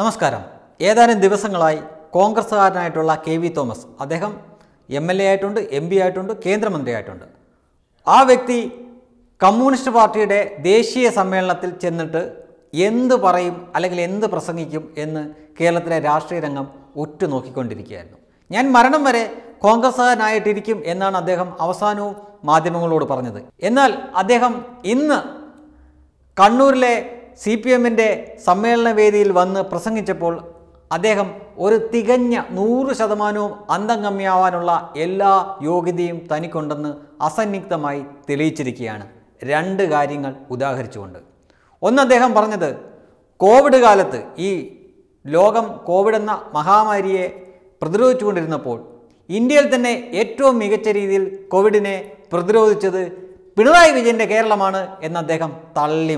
നമസ്കാരം ഏതാനും ദിവസങ്ങളായി കോൺഗ്രസ്സുകാരനായിട്ടുള്ള കെ വി തോമസ് അദ്ദേഹം എം എൽ എ ആയിട്ടുണ്ട് എം പി ആയിട്ടുണ്ട് കേന്ദ്രമന്ത്രിയായിട്ടുണ്ട് ആ വ്യക്തി കമ്മ്യൂണിസ്റ്റ് പാർട്ടിയുടെ ദേശീയ സമ്മേളനത്തിൽ ചെന്നിട്ട് എന്ത് പറയും അല്ലെങ്കിൽ എന്ത് പ്രസംഗിക്കും എന്ന് കേരളത്തിലെ രാഷ്ട്രീയ രംഗം ഉറ്റുനോക്കിക്കൊണ്ടിരിക്കുകയായിരുന്നു ഞാൻ മരണം വരെ കോൺഗ്രസ്സുകാരനായിട്ടിരിക്കും എന്നാണ് അദ്ദേഹം അവസാനവും മാധ്യമങ്ങളോട് പറഞ്ഞത് എന്നാൽ അദ്ദേഹം ഇന്ന് കണ്ണൂരിലെ സി പി എമ്മിൻ്റെ സമ്മേളന വേദിയിൽ വന്ന് പ്രസംഗിച്ചപ്പോൾ അദ്ദേഹം ഒരു തികഞ്ഞ നൂറ് ശതമാനവും അന്തംഗമ്യാവാനുള്ള എല്ലാ യോഗ്യതയും തനിക്കുണ്ടെന്ന് അസന്നിഗ്ധമായി തെളിയിച്ചിരിക്കുകയാണ് രണ്ട് കാര്യങ്ങൾ ഉദാഹരിച്ചുകൊണ്ട് ഒന്ന് അദ്ദേഹം പറഞ്ഞത് കോവിഡ് കാലത്ത് ഈ ലോകം കോവിഡ് എന്ന മഹാമാരിയെ പ്രതിരോധിച്ചുകൊണ്ടിരുന്നപ്പോൾ ഇന്ത്യയിൽ തന്നെ ഏറ്റവും മികച്ച രീതിയിൽ കോവിഡിനെ പ്രതിരോധിച്ചത് പിണറായി വിജയൻ്റെ കേരളമാണ് എന്ന് അദ്ദേഹം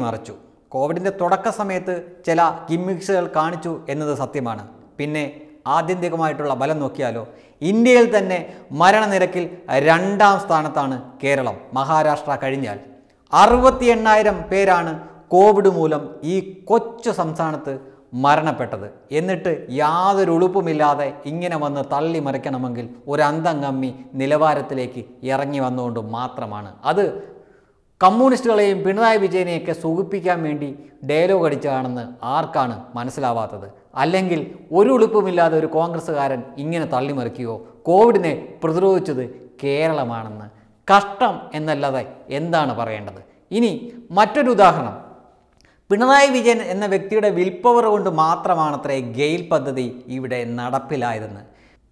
മറിച്ചു കോവിഡിൻ്റെ തുടക്ക സമയത്ത് ചില ഗിമ്മിക്സുകൾ കാണിച്ചു എന്നത് സത്യമാണ് പിന്നെ ആത്യന്തികമായിട്ടുള്ള ബലം നോക്കിയാലോ ഇന്ത്യയിൽ തന്നെ മരണനിരക്കിൽ രണ്ടാം സ്ഥാനത്താണ് കേരളം മഹാരാഷ്ട്ര കഴിഞ്ഞാൽ അറുപത്തി എണ്ണായിരം പേരാണ് കോവിഡ് മൂലം ഈ കൊച്ചു സംസ്ഥാനത്ത് മരണപ്പെട്ടത് എന്നിട്ട് യാതൊരു ഉളുപ്പുമില്ലാതെ ഇങ്ങനെ വന്ന് തള്ളി മറിക്കണമെങ്കിൽ ഒരു അന്തം കമ്മി നിലവാരത്തിലേക്ക് ഇറങ്ങി വന്നുകൊണ്ട് മാത്രമാണ് അത് കമ്മ്യൂണിസ്റ്റുകളെയും പിണറായി വിജയനെയൊക്കെ സുഖിപ്പിക്കാൻ വേണ്ടി ഡയലോഗ് അടിച്ചതാണെന്ന് ആർക്കാണ് മനസ്സിലാവാത്തത് അല്ലെങ്കിൽ ഒരു ഉളുപ്പുമില്ലാതെ ഒരു കോൺഗ്രസ്സുകാരൻ ഇങ്ങനെ തള്ളിമറിക്കുകയോ കോവിഡിനെ പ്രതിരോധിച്ചത് കേരളമാണെന്ന് കഷ്ടം എന്നല്ലാതെ എന്താണ് പറയേണ്ടത് ഇനി മറ്റൊരു ഉദാഹരണം പിണറായി വിജയൻ എന്ന വ്യക്തിയുടെ വിൽപ്പവർ കൊണ്ട് മാത്രമാണത്രേ ഗെയിൽ പദ്ധതി ഇവിടെ നടപ്പിലായതെന്ന്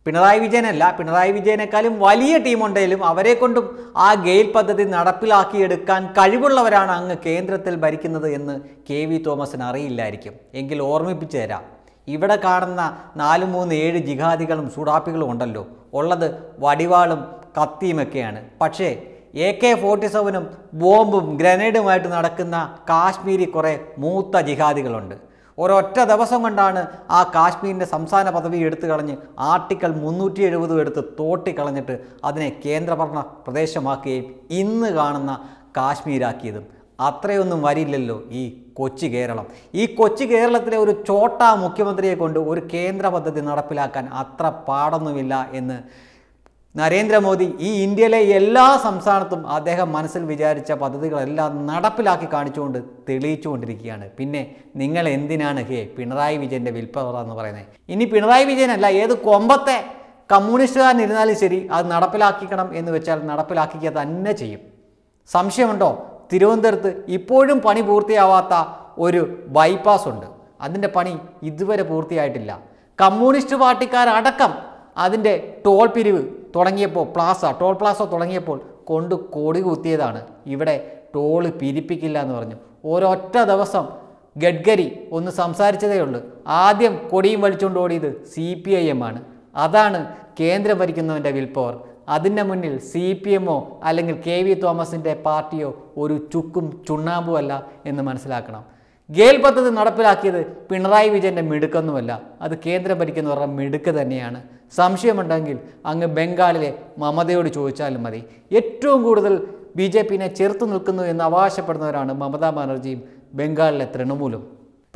പിണറായി വിജയനല്ല പിണറായി വിജയനേക്കാളും വലിയ ടീമുണ്ടെങ്കിലും അവരെ കൊണ്ടും ആ ഗെയിൽ പദ്ധതി നടപ്പിലാക്കിയെടുക്കാൻ കഴിവുള്ളവരാണ് അങ്ങ് കേന്ദ്രത്തിൽ ഭരിക്കുന്നത് എന്ന് കെ വി തോമസിന് അറിയില്ലായിരിക്കും എങ്കിൽ ഓർമ്മിപ്പിച്ചു തരാം ഇവിടെ കാണുന്ന നാല് മൂന്ന് ഏഴ് ജിഹാദികളും സുഡാപ്പികളും ഉണ്ടല്ലോ ഉള്ളത് വടിവാളും കത്തിയുമൊക്കെയാണ് പക്ഷേ എ കെ ഫോർട്ടി സെവനും ബോംബും ഗ്രനേഡുമായിട്ട് നടക്കുന്ന കാശ്മീരി കുറേ മൂത്ത ജിഹാദികളുണ്ട് ഒരൊറ്റ ദിവസം കൊണ്ടാണ് ആ കാശ്മീരിൻ്റെ സംസ്ഥാന പദവി എടുത്തു കളഞ്ഞ് ആർട്ടിക്കൽ മുന്നൂറ്റി എഴുപതും എടുത്ത് തോട്ടി കളഞ്ഞിട്ട് അതിനെ കേന്ദ്രഭരണ പ്രദേശമാക്കുകയും ഇന്ന് കാണുന്ന കാശ്മീരാക്കിയതും അത്രയൊന്നും വരില്ലല്ലോ ഈ കൊച്ചു കേരളം ഈ കൊച്ചു കേരളത്തിലെ ഒരു ചോട്ടാ മുഖ്യമന്ത്രിയെ കൊണ്ട് ഒരു കേന്ദ്ര പദ്ധതി നടപ്പിലാക്കാൻ അത്ര പാടൊന്നുമില്ല എന്ന് നരേന്ദ്രമോദി ഈ ഇന്ത്യയിലെ എല്ലാ സംസ്ഥാനത്തും അദ്ദേഹം മനസ്സിൽ വിചാരിച്ച പദ്ധതികളെല്ലാം നടപ്പിലാക്കി കാണിച്ചുകൊണ്ട് തെളിയിച്ചുകൊണ്ടിരിക്കുകയാണ് പിന്നെ നിങ്ങൾ എന്തിനാണ് ഹേ പിണറായി വിജയൻ്റെ വിൽപ്പത എന്ന് പറയുന്നത് ഇനി പിണറായി വിജയനല്ല ഏത് കൊമ്പത്തെ കമ്മ്യൂണിസ്റ്റുകാരനിരുന്നാലും ശരി അത് നടപ്പിലാക്കിക്കണം എന്ന് വെച്ചാൽ നടപ്പിലാക്കിക്കുക തന്നെ ചെയ്യും സംശയമുണ്ടോ തിരുവനന്തപുരത്ത് ഇപ്പോഴും പണി പൂർത്തിയാവാത്ത ഒരു ബൈപ്പാസ് ഉണ്ട് അതിൻ്റെ പണി ഇതുവരെ പൂർത്തിയായിട്ടില്ല കമ്മ്യൂണിസ്റ്റ് പാർട്ടിക്കാരടക്കം അതിൻ്റെ ടോൾ പിരിവ് തുടങ്ങിയപ്പോൾ പ്ലാസ ടോൾ പ്ലാസ തുടങ്ങിയപ്പോൾ കൊണ്ട് കൊടി കുത്തിയതാണ് ഇവിടെ ടോൾ പിരിപ്പിക്കില്ല എന്ന് പറഞ്ഞു ഒരൊറ്റ ദിവസം ഗഡ്കരി ഒന്ന് സംസാരിച്ചതേ ഉള്ളൂ ആദ്യം കൊടിയും വലിച്ചുകൊണ്ട് ഓടിയത് സി പി ഐ എം ആണ് അതാണ് കേന്ദ്രം ഭരിക്കുന്നവൻ്റെ വിൽപ്പവർ അതിൻ്റെ മുന്നിൽ സി പി എമ്മോ അല്ലെങ്കിൽ കെ വി തോമസിൻ്റെ പാർട്ടിയോ ഒരു ചുക്കും ചുണ്ണാമ്പും അല്ല എന്ന് മനസ്സിലാക്കണം ഗേൽ പദ്ധതി നടപ്പിലാക്കിയത് പിണറായി വിജയൻ്റെ മിടുക്കൊന്നുമല്ല അത് കേന്ദ്രം ഭരിക്കുന്നവരുടെ മിടുക്ക് തന്നെയാണ് സംശയമുണ്ടെങ്കിൽ അങ്ങ് ബംഗാളിലെ മമതയോട് ചോദിച്ചാലും മതി ഏറ്റവും കൂടുതൽ ബി ജെ പിനെ ചെറുത്തു നിൽക്കുന്നു എന്ന് അവകാശപ്പെടുന്നവരാണ് മമതാ ബാനർജിയും ബംഗാളിലെ തൃണമൂലും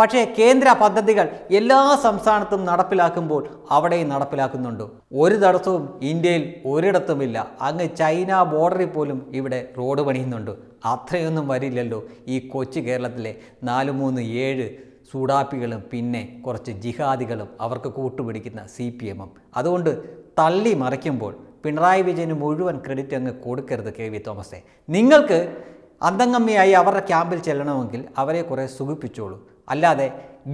പക്ഷേ കേന്ദ്ര പദ്ധതികൾ എല്ലാ സംസ്ഥാനത്തും നടപ്പിലാക്കുമ്പോൾ അവിടെയും നടപ്പിലാക്കുന്നുണ്ട് ഒരു തടസ്സവും ഇന്ത്യയിൽ ഒരിടത്തുമില്ല അങ്ങ് ചൈന ബോർഡറിൽ പോലും ഇവിടെ റോഡ് പണിയുന്നുണ്ട് അത്രയൊന്നും വരില്ലല്ലോ ഈ കൊച്ചു കേരളത്തിലെ നാല് മൂന്ന് ഏഴ് സൂടാപ്പികളും പിന്നെ കുറച്ച് ജിഹാദികളും അവർക്ക് കൂട്ടുപിടിക്കുന്ന സി പി എമ്മും അതുകൊണ്ട് തള്ളി മറിക്കുമ്പോൾ പിണറായി വിജയന് മുഴുവൻ ക്രെഡിറ്റ് അങ്ങ് കൊടുക്കരുത് കെ വി തോമസെ നിങ്ങൾക്ക് അന്തംഗമ്മിയായി അവരുടെ ക്യാമ്പിൽ ചെല്ലണമെങ്കിൽ അവരെ കുറേ സുഖിപ്പിച്ചോളൂ അല്ലാതെ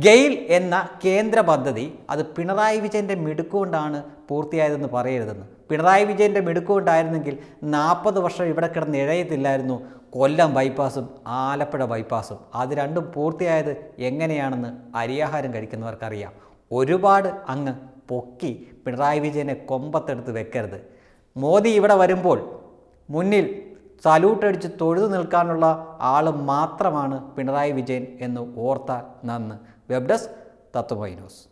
ഗെയിൽ എന്ന കേന്ദ്ര പദ്ധതി അത് പിണറായി വിജയൻ്റെ മിടുക്കുകൊണ്ടാണ് പൂർത്തിയായതെന്ന് പറയരുതെന്ന് പിണറായി വിജയൻ്റെ മിടുക്കുകൊണ്ടായിരുന്നെങ്കിൽ നാൽപ്പത് വർഷം ഇവിടെ കിടന്ന് ഇഴയത്തില്ലായിരുന്നു കൊല്ലം ബൈപ്പാസും ആലപ്പുഴ ബൈപ്പാസും അത് രണ്ടും പൂർത്തിയായത് എങ്ങനെയാണെന്ന് അരിയാഹാരം കഴിക്കുന്നവർക്കറിയാം ഒരുപാട് അങ്ങ് പൊക്കി പിണറായി വിജയനെ കൊമ്പത്തെടുത്ത് വെക്കരുത് മോദി ഇവിടെ വരുമ്പോൾ മുന്നിൽ സല്യൂട്ട് അടിച്ച് തൊഴുതു നിൽക്കാനുള്ള ആൾ മാത്രമാണ് പിണറായി വിജയൻ എന്ന് ഓർത്ത നന്ന് വെബ് ഡെസ്ക് തത്വമൈനോസ്